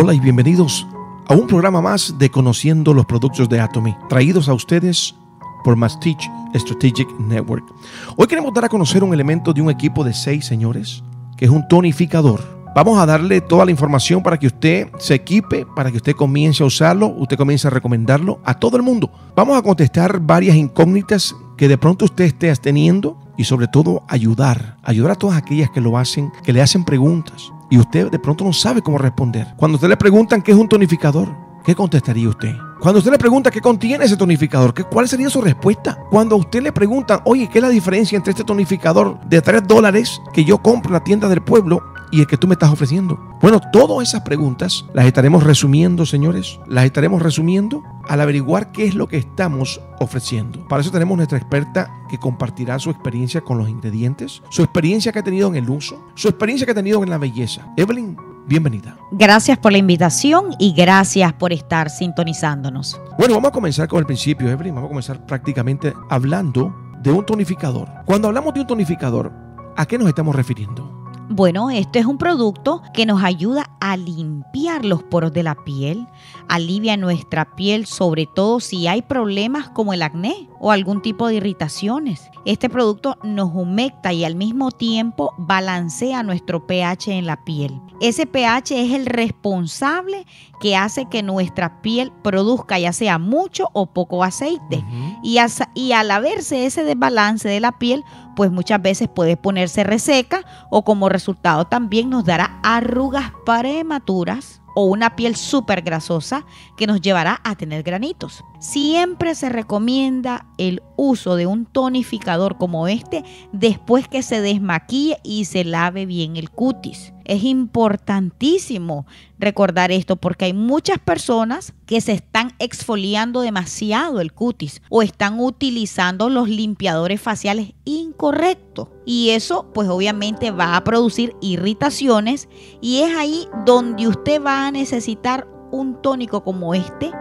Hola y bienvenidos a un programa más de Conociendo los Productos de Atomy, traídos a ustedes por Mastich Strategic Network. Hoy queremos dar a conocer un elemento de un equipo de seis señores, que es un tonificador. Vamos a darle toda la información para que usted se equipe, para que usted comience a usarlo, usted comience a recomendarlo a todo el mundo. Vamos a contestar varias incógnitas que de pronto usted esté teniendo y sobre todo ayudar, ayudar a todas aquellas que lo hacen, que le hacen preguntas, y usted de pronto no sabe cómo responder. Cuando usted le preguntan qué es un tonificador, ¿qué contestaría usted? Cuando usted le pregunta qué contiene ese tonificador, ¿cuál sería su respuesta? Cuando a usted le preguntan, oye, ¿qué es la diferencia entre este tonificador de 3 dólares que yo compro en la tienda del pueblo y el que tú me estás ofreciendo? Bueno, todas esas preguntas las estaremos resumiendo, señores, las estaremos resumiendo al averiguar qué es lo que estamos ofreciendo. Para eso tenemos nuestra experta que compartirá su experiencia con los ingredientes, su experiencia que ha tenido en el uso, su experiencia que ha tenido en la belleza. Evelyn, bienvenida. Gracias por la invitación y gracias por estar sintonizándonos. Bueno, vamos a comenzar con el principio, Evelyn. Vamos a comenzar prácticamente hablando de un tonificador. Cuando hablamos de un tonificador, ¿a qué nos estamos refiriendo? Bueno, este es un producto que nos ayuda a limpiar los poros de la piel, alivia nuestra piel sobre todo si hay problemas como el acné o algún tipo de irritaciones. Este producto nos humecta y al mismo tiempo balancea nuestro pH en la piel. Ese pH es el responsable que hace que nuestra piel produzca ya sea mucho o poco aceite. y, y al haberse ese desbalance de la piel, pues muchas veces puede ponerse reseca o como resultado también nos dará arrugas para prematuras o una piel súper grasosa que nos llevará a tener granitos. Siempre se recomienda el uso de un tonificador como este después que se desmaquille y se lave bien el cutis. Es importantísimo recordar esto porque hay muchas personas que se están exfoliando demasiado el cutis o están utilizando los limpiadores faciales y correcto y eso pues obviamente va a producir irritaciones y es ahí donde usted va a necesitar un tónico como este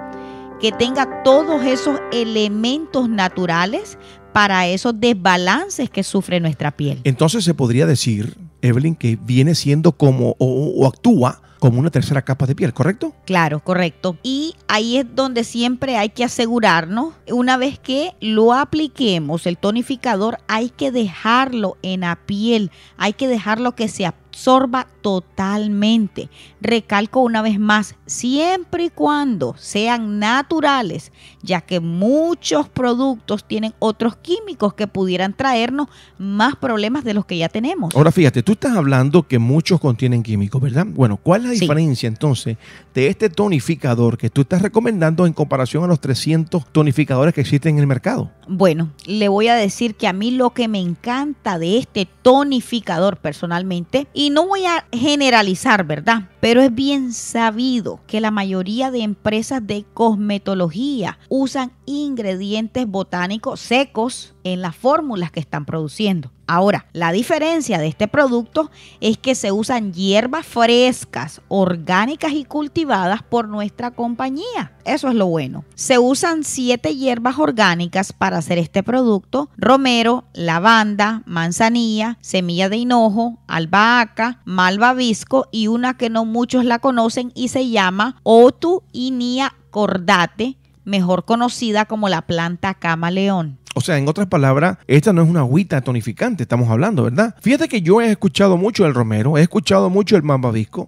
que tenga todos esos elementos naturales para esos desbalances que sufre nuestra piel. Entonces se podría decir, Evelyn, que viene siendo como o actúa como una tercera capa de piel, ¿correcto? Claro, correcto. Y ahí es donde siempre hay que asegurarnos, una vez que lo apliquemos, el tonificador hay que dejarlo en la piel, hay que dejarlo que se absorba totalmente. Recalco una vez más, siempre y cuando sean naturales, ya que muchos productos tienen otros químicos que pudieran traernos más problemas de los que ya tenemos. Ahora fíjate, tú estás hablando que muchos contienen químicos, ¿verdad? Bueno, ¿cuál la diferencia entonces de este tonificador que tú estás recomendando en comparación a los 300 tonificadores que existen en el mercado? Bueno, le voy a decir que a mí lo que me encanta de este tonificador personalmente, y no voy a generalizar, ¿verdad? Pero es bien sabido que la mayoría de empresas de cosmetología usan ingredientes botánicos secos en las fórmulas que están produciendo. Ahora, la diferencia de este producto es que se usan hierbas frescas, orgánicas y cultivadas por nuestra compañía. Eso es lo bueno. Se usan siete hierbas orgánicas para hacer este producto. Romero, lavanda, manzanilla, semilla de hinojo, albahaca, malvavisco y una que no muchos la conocen y se llama Otu Inia Cordate, mejor conocida como la planta camaleón. O sea, en otras palabras, esta no es una agüita tonificante, estamos hablando, ¿verdad? Fíjate que yo he escuchado mucho el romero, he escuchado mucho el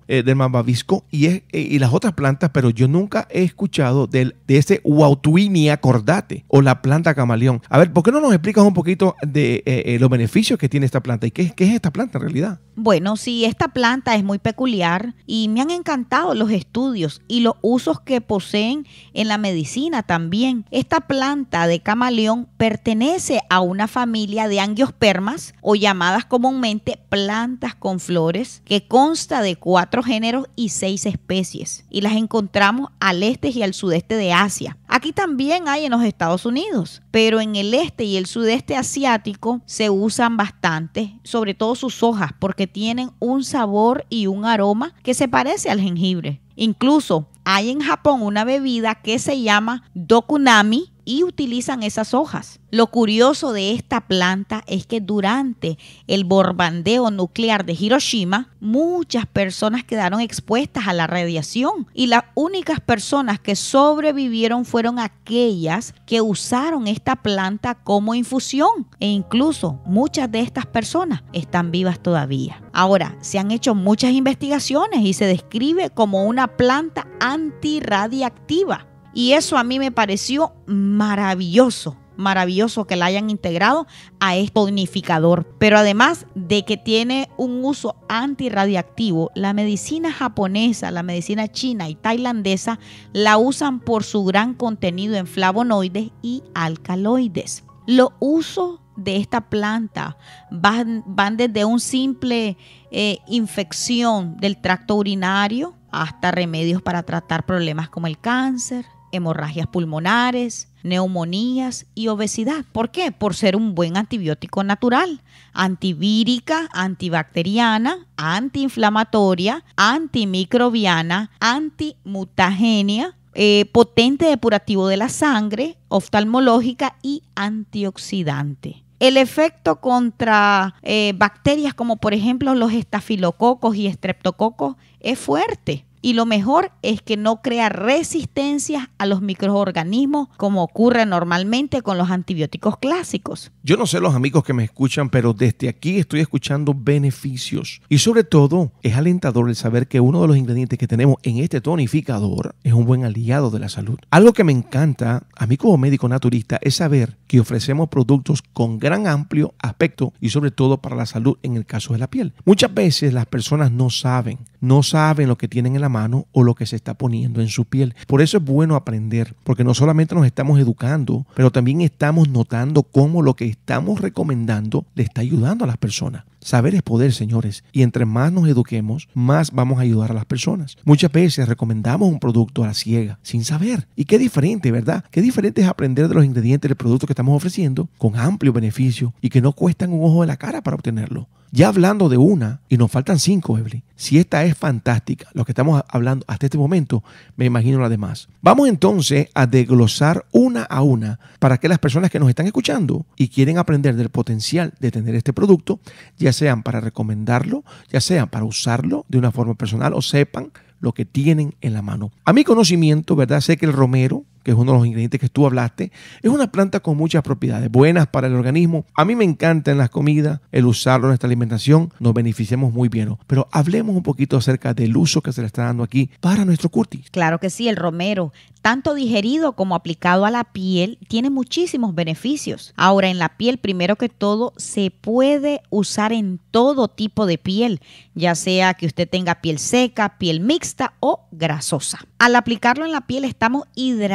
eh, del mambabisco y, eh, y las otras plantas, pero yo nunca he escuchado del, de ese Wautuinia cordate o la planta camaleón. A ver, ¿por qué no nos explicas un poquito de eh, eh, los beneficios que tiene esta planta y qué, qué es esta planta en realidad? Bueno, sí, esta planta es muy peculiar y me han encantado los estudios y los usos que poseen en la medicina también. Esta planta de camaleón pertenece pertenece a una familia de angiospermas o llamadas comúnmente plantas con flores que consta de cuatro géneros y seis especies y las encontramos al este y al sudeste de Asia. Aquí también hay en los Estados Unidos, pero en el este y el sudeste asiático se usan bastante, sobre todo sus hojas, porque tienen un sabor y un aroma que se parece al jengibre. Incluso hay en Japón una bebida que se llama dokunami, y utilizan esas hojas. Lo curioso de esta planta es que durante el bombardeo nuclear de Hiroshima, muchas personas quedaron expuestas a la radiación y las únicas personas que sobrevivieron fueron aquellas que usaron esta planta como infusión e incluso muchas de estas personas están vivas todavía. Ahora, se han hecho muchas investigaciones y se describe como una planta antirradiactiva y eso a mí me pareció maravilloso, maravilloso que la hayan integrado a este tonificador. Pero además de que tiene un uso antirradiactivo, la medicina japonesa, la medicina china y tailandesa la usan por su gran contenido en flavonoides y alcaloides. Los usos de esta planta van, desde un simple eh, infección del tracto urinario hasta remedios para tratar problemas como el cáncer, hemorragias pulmonares, neumonías y obesidad. ¿Por qué? Por ser un buen antibiótico natural, antivírica, antibacteriana, antiinflamatoria, antimicrobiana, antimutagenia, eh, potente depurativo de la sangre, oftalmológica y antioxidante. El efecto contra eh, bacterias como por ejemplo los estafilococos y estreptococos es fuerte y lo mejor es que no crea resistencias a los microorganismos como ocurre normalmente con los antibióticos clásicos. Yo no sé los amigos que me escuchan, pero desde aquí estoy escuchando beneficios. Y sobre todo es alentador el saber que uno de los ingredientes que tenemos en este tonificador es un buen aliado de la salud. Algo que me encanta a mí como médico naturista es saber que ofrecemos productos con gran amplio aspecto y sobre todo para la salud en el caso de la piel. Muchas veces las personas no saben, no saben lo que tienen en la mano o lo que se está poniendo en su piel. Por eso es bueno aprender, porque no solamente nos estamos educando, pero también estamos notando cómo lo que estamos recomendando le está ayudando a las personas. Saber es poder, señores, y entre más nos eduquemos, más vamos a ayudar a las personas. Muchas veces recomendamos un producto a la ciega, sin saber. Y qué diferente, ¿verdad? Qué diferente es aprender de los ingredientes del producto que estamos ofreciendo con amplio beneficio y que no cuestan un ojo de la cara para obtenerlo. Ya hablando de una, y nos faltan cinco, Evelyn. Si esta es fantástica, lo que estamos hablando hasta este momento, me imagino la demás. Vamos entonces a desglosar una a una para que las personas que nos están escuchando y quieren aprender del potencial de tener este producto, ya sean para recomendarlo, ya sean para usarlo de una forma personal o sepan lo que tienen en la mano. A mi conocimiento, ¿verdad? Sé que el romero que es uno de los ingredientes que tú hablaste, es una planta con muchas propiedades buenas para el organismo. A mí me encanta en las comidas el usarlo en nuestra alimentación, nos beneficiamos muy bien. Pero hablemos un poquito acerca del uso que se le está dando aquí para nuestro Curtis. Claro que sí, el romero, tanto digerido como aplicado a la piel, tiene muchísimos beneficios. Ahora, en la piel, primero que todo, se puede usar en todo tipo de piel, ya sea que usted tenga piel seca, piel mixta o grasosa. Al aplicarlo en la piel estamos hidratando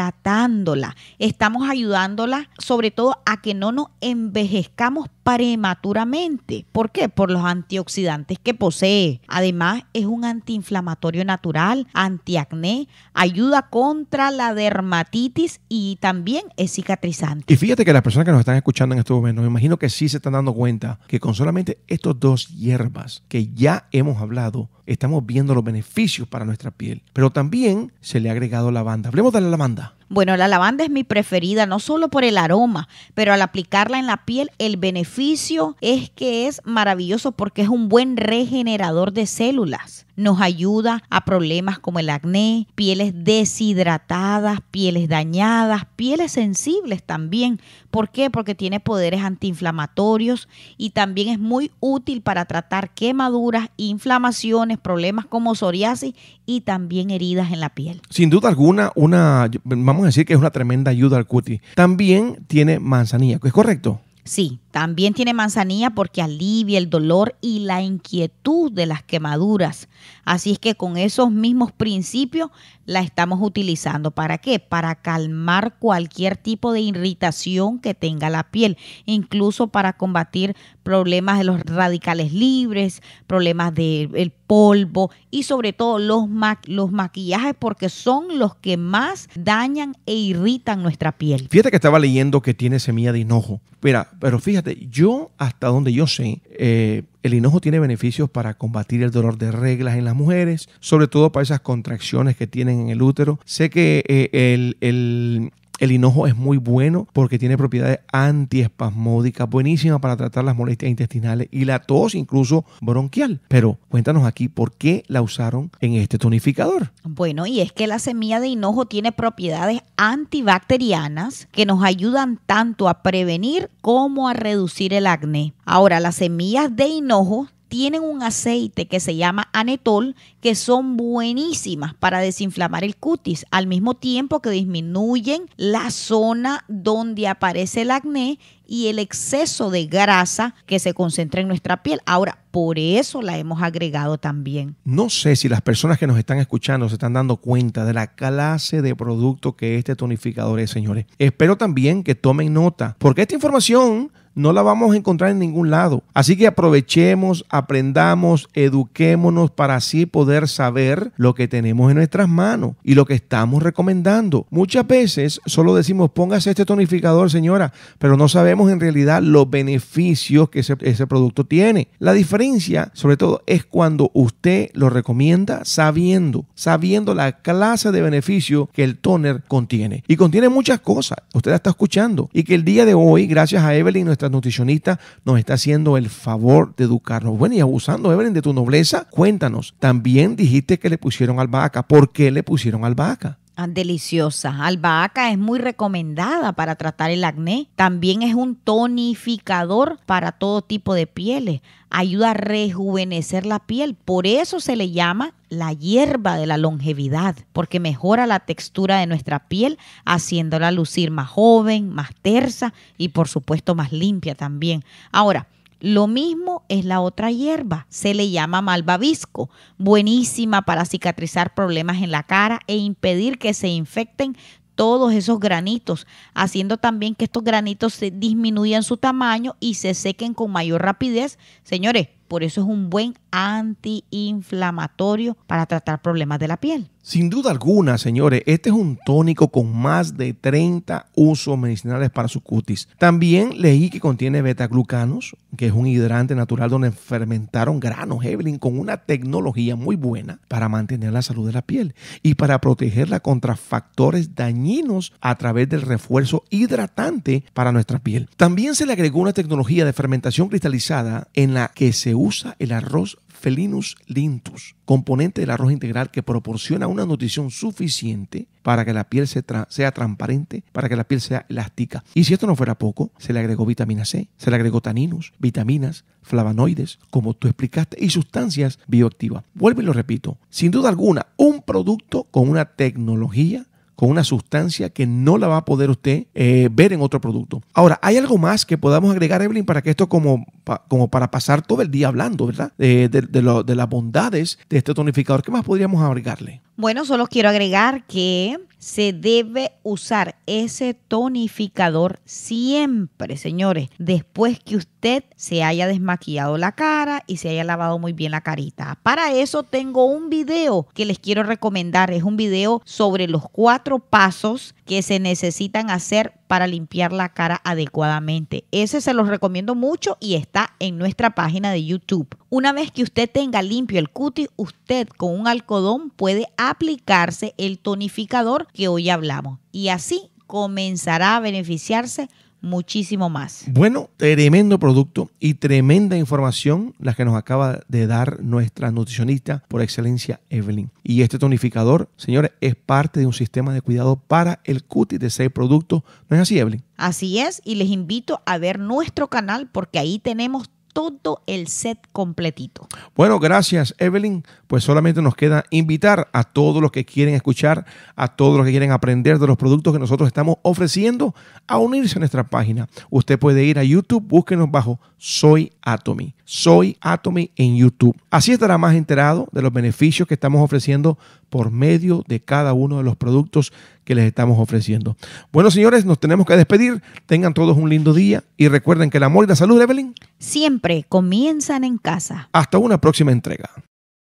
estamos ayudándola sobre todo a que no nos envejezcamos prematuramente. ¿Por qué? Por los antioxidantes que posee. Además, es un antiinflamatorio natural, antiacné, ayuda contra la dermatitis y también es cicatrizante. Y fíjate que las personas que nos están escuchando en estos momentos, me imagino que sí se están dando cuenta que con solamente estos dos hierbas que ya hemos hablado, estamos viendo los beneficios para nuestra piel. Pero también se le ha agregado lavanda. Hablemos de la lavanda. Bueno, la lavanda es mi preferida, no solo por el aroma, pero al aplicarla en la piel, el beneficio es que es maravilloso porque es un buen regenerador de células nos ayuda a problemas como el acné, pieles deshidratadas, pieles dañadas, pieles sensibles también. ¿Por qué? Porque tiene poderes antiinflamatorios y también es muy útil para tratar quemaduras, inflamaciones, problemas como psoriasis y también heridas en la piel. Sin duda alguna, una vamos a decir que es una tremenda ayuda al cuti. También tiene manzanilla, ¿es correcto? Sí, también tiene manzanilla porque alivia el dolor y la inquietud de las quemaduras. Así es que con esos mismos principios la estamos utilizando. ¿Para qué? Para calmar cualquier tipo de irritación que tenga la piel, incluso para combatir problemas de los radicales libres, problemas del polvo y sobre todo los, los maquillajes porque son los que más dañan e irritan nuestra piel. Fíjate que estaba leyendo que tiene semilla de hinojo. Mira, pero fíjate yo hasta donde yo sé, eh, el hinojo tiene beneficios para combatir el dolor de reglas en las mujeres, sobre todo para esas contracciones que tienen en el útero. Sé que eh, el, el, el hinojo es muy bueno porque tiene propiedades antiespasmódicas, buenísima para tratar las molestias intestinales y la tos incluso bronquial. Pero cuéntanos aquí por qué la usaron en este tonificador. Bueno, y es que la semilla de hinojo tiene propiedades antibacterianas que nos ayudan tanto a prevenir como a reducir el acné. Ahora, las semillas de hinojo tienen un aceite que se llama anetol que son buenísimas para desinflamar el cutis, al mismo tiempo que disminuyen la zona donde aparece el acné y el exceso de grasa que se concentra en nuestra piel. Ahora, por eso la hemos agregado también. No sé si las personas que nos están escuchando se están dando cuenta de la clase de producto que este tonificador es, señores. Espero también que tomen nota, porque esta información no la vamos a encontrar en ningún lado. Así que aprovechemos, aprendamos, eduquémonos para así poder saber lo que tenemos en nuestras manos y lo que estamos recomendando. Muchas veces solo decimos, póngase este tonificador, señora, pero no sabemos en realidad los beneficios que ese, producto tiene. La diferencia, sobre todo, es cuando usted lo recomienda sabiendo, sabiendo la clase de beneficio que el toner contiene. Y contiene muchas cosas, usted la está escuchando. Y que el día de hoy, gracias a Evelyn, nuestra nutricionista, nos está haciendo el favor de educarnos. Bueno, y abusando, Evelyn, de tu nobleza, cuéntanos también dijiste que le pusieron albahaca. ¿Por qué le pusieron albahaca? Ah, deliciosa. Albahaca es muy recomendada para tratar el acné. También es un tonificador para todo tipo de pieles. Ayuda a rejuvenecer la piel. Por eso se le llama la hierba de la longevidad, porque mejora la textura de nuestra piel, haciéndola lucir más joven, más tersa y por supuesto más limpia también. Ahora, lo mismo es la otra hierba, se le llama malvavisco, buenísima para cicatrizar problemas en la cara e impedir que se infecten todos esos granitos, haciendo también que estos granitos se disminuyan su tamaño y se sequen con mayor rapidez. Señores, por eso es un buen antiinflamatorio para tratar problemas de la piel. Sin duda alguna, señores, este es un tónico con más de 30 usos medicinales para su cutis. También leí que contiene beta-glucanos, que es un hidrante natural donde fermentaron granos, Evelyn, con una tecnología muy buena para mantener la salud de la piel y para protegerla contra factores dañinos a través del refuerzo hidratante para nuestra piel. También se le agregó una tecnología de fermentación cristalizada en la que se usa el arroz Felinus lintus, componente del arroz integral que proporciona una nutrición suficiente para que la piel sea transparente, para que la piel sea elástica. Y si esto no fuera poco, se le agregó vitamina C, se le agregó taninos, vitaminas, flavonoides, como tú explicaste, y sustancias bioactivas. Vuelvo y lo repito, sin duda alguna, un producto con una tecnología con una sustancia que no la va a poder usted eh, ver en otro producto. Ahora, hay algo más que podamos agregar, Evelyn, para que esto como, como para pasar todo el día hablando, ¿verdad? de, de las bondades de este tonificador. ¿Qué más podríamos agregarle? Bueno, solo quiero agregar que se debe usar ese tonificador siempre, señores, después que usted se haya desmaquillado la cara y se haya lavado muy bien la carita. Para eso tengo un video que les quiero recomendar. Es un video sobre los cuatro pasos que se necesitan hacer para limpiar la cara adecuadamente. Ese se los recomiendo mucho y está en nuestra página de YouTube. Una vez que usted tenga limpio el cuti, usted con un algodón puede aplicarse el tonificador que hoy hablamos y así comenzará a beneficiarse muchísimo más. Bueno, tremendo producto y tremenda información la que nos acaba de dar nuestra nutricionista por excelencia Evelyn. Y este tonificador, señores, es parte de un sistema de cuidado para el cutis de seis productos. ¿No es así, Evelyn? Así es, y les invito a ver nuestro canal porque ahí tenemos todo el set completito. Bueno, gracias Evelyn. Pues solamente nos queda invitar a todos los que quieren escuchar, a todos los que quieren aprender de los productos que nosotros estamos ofreciendo, a unirse a nuestra página. Usted puede ir a YouTube, búsquenos bajo Soy Atomy. Soy Atomy en YouTube. Así estará más enterado de los beneficios que estamos ofreciendo por medio de cada uno de los productos que les estamos ofreciendo. Bueno, señores, nos tenemos que despedir. Tengan todos un lindo día y recuerden que el amor y la salud, Evelyn. Siempre comienzan en casa. Hasta una próxima entrega.